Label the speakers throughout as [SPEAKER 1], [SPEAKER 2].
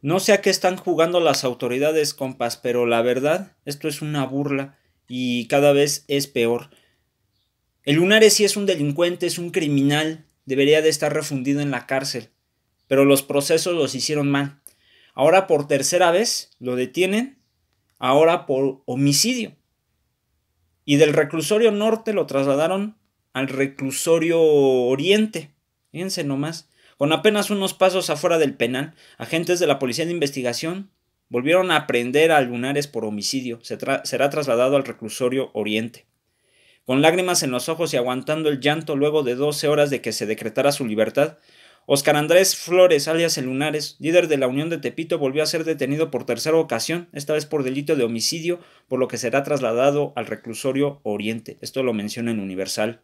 [SPEAKER 1] No sé a qué están jugando las autoridades, compas, pero la verdad, esto es una burla y cada vez es peor. El Lunares sí es un delincuente, es un criminal, debería de estar refundido en la cárcel, pero los procesos los hicieron mal. Ahora por tercera vez lo detienen, ahora por homicidio. Y del reclusorio norte lo trasladaron al reclusorio oriente. Fíjense nomás. Con apenas unos pasos afuera del penal, agentes de la Policía de Investigación volvieron a prender a Lunares por homicidio. será trasladado al reclusorio Oriente. Con lágrimas en los ojos y aguantando el llanto luego de 12 horas de que se decretara su libertad, Oscar Andrés Flores, alias el Lunares, líder de la Unión de Tepito, volvió a ser detenido por tercera ocasión, esta vez por delito de homicidio, por lo que será trasladado al reclusorio Oriente. Esto lo menciona en Universal.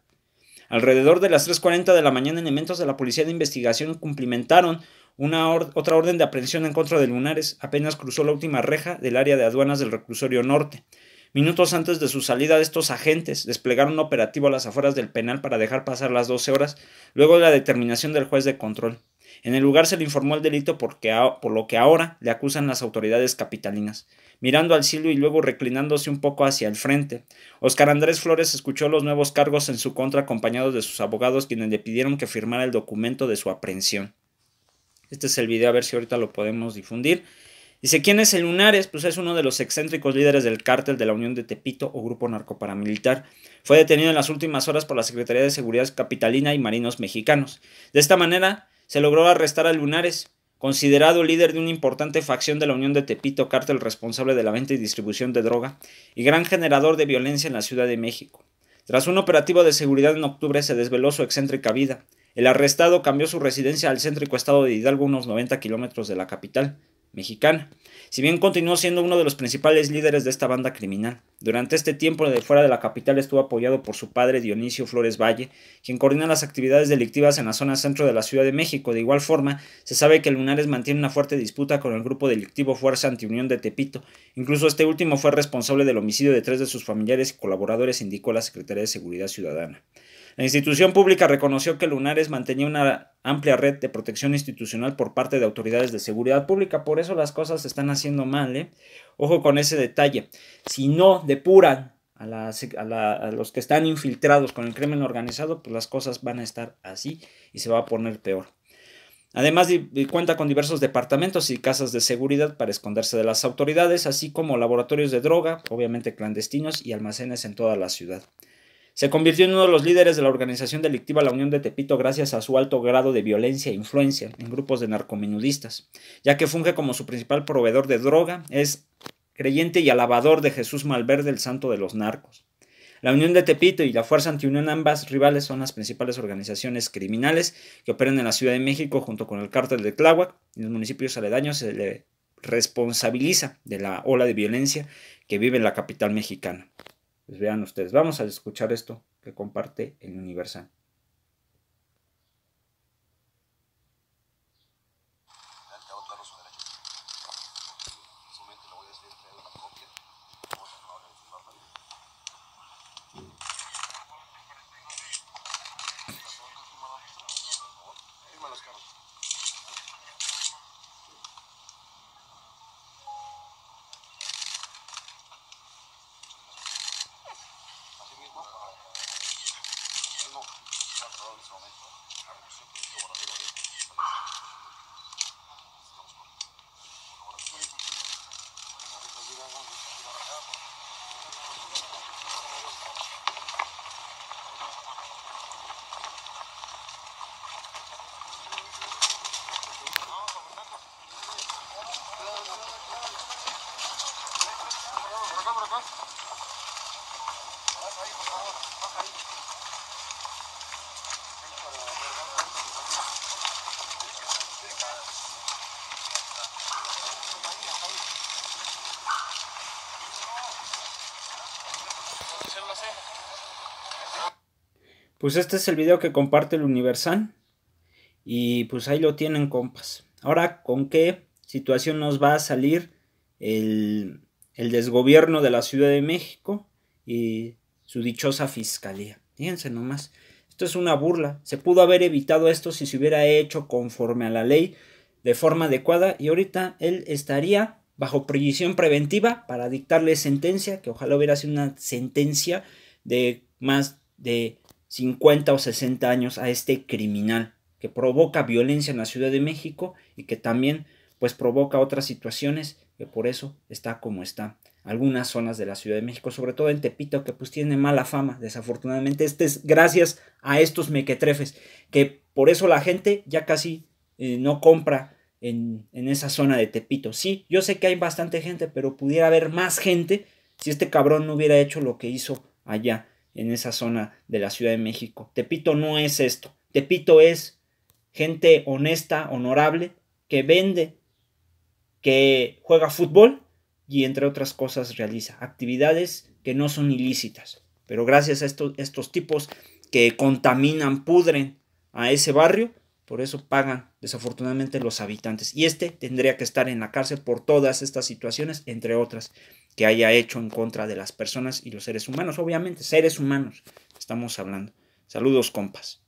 [SPEAKER 1] Alrededor de las 3.40 de la mañana, elementos de la Policía de Investigación cumplimentaron una otra orden de aprehensión en contra de Lunares. Apenas cruzó la última reja del área de aduanas del reclusorio norte. Minutos antes de su salida, estos agentes desplegaron un operativo a las afueras del penal para dejar pasar las 12 horas, luego de la determinación del juez de control. En el lugar se le informó el delito por lo que ahora le acusan las autoridades capitalinas. Mirando al cielo y luego reclinándose un poco hacia el frente, Oscar Andrés Flores escuchó los nuevos cargos en su contra acompañados de sus abogados quienes le pidieron que firmara el documento de su aprehensión. Este es el video, a ver si ahorita lo podemos difundir. Dice, ¿quién es el Lunares? Pues es uno de los excéntricos líderes del cártel de la Unión de Tepito o grupo narcoparamilitar. Fue detenido en las últimas horas por la Secretaría de Seguridad Capitalina y Marinos Mexicanos. De esta manera, se logró arrestar a Lunares, considerado líder de una importante facción de la Unión de Tepito, cártel responsable de la venta y distribución de droga y gran generador de violencia en la Ciudad de México. Tras un operativo de seguridad en octubre se desveló su excéntrica vida. El arrestado cambió su residencia al céntrico estado de Hidalgo unos 90 kilómetros de la capital, mexicana. Si bien continuó siendo uno de los principales líderes de esta banda criminal, durante este tiempo de fuera de la capital estuvo apoyado por su padre Dionisio Flores Valle, quien coordina las actividades delictivas en la zona centro de la Ciudad de México. De igual forma, se sabe que Lunares mantiene una fuerte disputa con el grupo delictivo Fuerza Antiunión de Tepito. Incluso este último fue responsable del homicidio de tres de sus familiares y colaboradores, indicó la Secretaría de Seguridad Ciudadana. La institución pública reconoció que Lunares mantenía una amplia red de protección institucional por parte de autoridades de seguridad pública, por eso las cosas se están haciendo mal, ¿eh? Ojo con ese detalle. Si no depuran a, los que están infiltrados con el crimen organizado, pues las cosas van a estar así y se va a poner peor. Además, cuenta con diversos departamentos y casas de seguridad para esconderse de las autoridades, así como laboratorios de droga, obviamente clandestinos, y almacenes en toda la ciudad. Se convirtió en uno de los líderes de la organización delictiva La Unión de Tepito gracias a su alto grado de violencia e influencia en grupos de narcomenudistas, ya que funge como su principal proveedor de droga, es creyente y alabador de Jesús Malverde, el santo de los narcos. La Unión de Tepito y la Fuerza Antiunión, ambas rivales, son las principales organizaciones criminales que operan en la Ciudad de México junto con el cártel de Tláhuac. En los municipios aledaños se le responsabiliza de la ola de violencia que vive en la capital mexicana. Pues vean ustedes, vamos a escuchar esto que comparte el Universal. no se ha aprobado en momento la de Pues este es el video que comparte el Universal. Y pues ahí lo tienen, compas. Ahora, ¿con qué situación nos va a salir el, desgobierno de la Ciudad de México y su dichosa fiscalía? Fíjense nomás. Esto es una burla. Se pudo haber evitado esto si se hubiera hecho conforme a la ley de forma adecuada y ahorita él estaría bajo prisión preventiva para dictarle sentencia, que ojalá hubiera sido una sentencia de más de 50 o 60 años a este criminal que provoca violencia en la Ciudad de México y que también pues provoca otras situaciones que por eso está como está. Algunas zonas de la Ciudad de México, sobre todo en Tepito, que pues tiene mala fama, desafortunadamente. Este es gracias a estos mequetrefes, que por eso la gente ya casi eh, no compra en, esa zona de Tepito. Sí, yo sé que hay bastante gente, pero pudiera haber más gente si este cabrón no hubiera hecho lo que hizo allá, en esa zona de la Ciudad de México. Tepito no es esto. Tepito es gente honesta, honorable, que vende, que juega fútbol y entre otras cosas realiza actividades que no son ilícitas. Pero gracias a estos, estos tipos que contaminan, pudren a ese barrio, por eso pagan desafortunadamente los habitantes. Y este tendría que estar en la cárcel por todas estas situaciones, entre otras, que haya hecho en contra de las personas y los seres humanos. Obviamente, seres humanos estamos hablando. Saludos, compas.